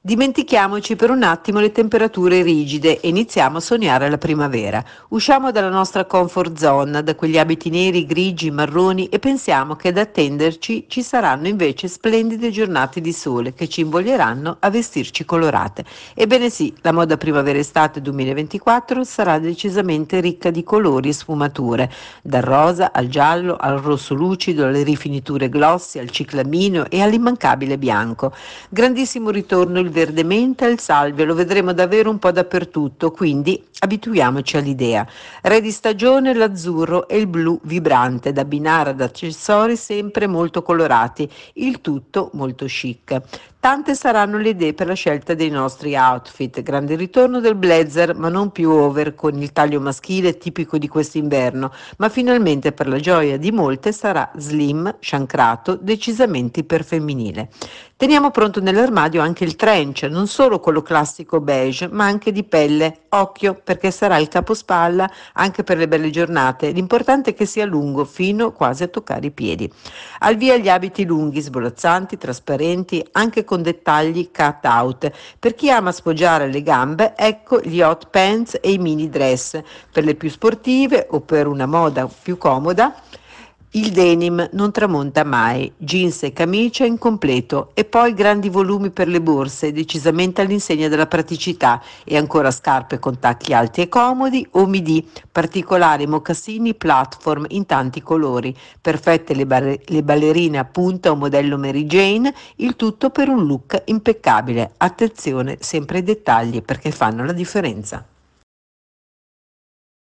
Dimentichiamoci per un attimo le temperature rigide e iniziamo a sognare la primavera. Usciamo dalla nostra comfort zone, da quegli abiti neri, grigi, marroni e pensiamo che ad attenderci ci saranno invece splendide giornate di sole che ci invoglieranno a vestirci colorate. Ebbene sì, la moda primavera-estate 2024 sarà decisamente ricca di colori e sfumature, dal rosa al giallo, al rosso lucido, alle rifiniture glossi, al ciclamino e all'immancabile bianco. Grandissimo ritorno il il verde menta il salvia, lo vedremo davvero un po' dappertutto, quindi abituiamoci all'idea. Re di stagione l'azzurro e il blu vibrante da binare ad accessori sempre molto colorati, il tutto molto chic. Tante saranno le idee per la scelta dei nostri outfit. Grande ritorno del blazer, ma non più over con il taglio maschile tipico di quest'inverno, ma finalmente per la gioia di molte sarà slim, sciancrato, decisamente per femminile. Teniamo pronto nell'armadio anche il trench, non solo quello classico beige, ma anche di pelle. Occhio, perché sarà il capospalla anche per le belle giornate. L'importante è che sia lungo, fino quasi a toccare i piedi. Al via gli abiti lunghi, svolazzanti, trasparenti, anche con con dettagli cut out. Per chi ama sfoggiare le gambe, ecco gli hot pants e i mini dress. Per le più sportive o per una moda più comoda, il denim non tramonta mai, jeans e camicia incompleto e poi grandi volumi per le borse, decisamente all'insegna della praticità e ancora scarpe con tacchi alti e comodi o midi, particolari mocassini platform in tanti colori, perfette le, bar- le ballerine a punta o modello Mary Jane, il tutto per un look impeccabile. Attenzione sempre ai dettagli perché fanno la differenza.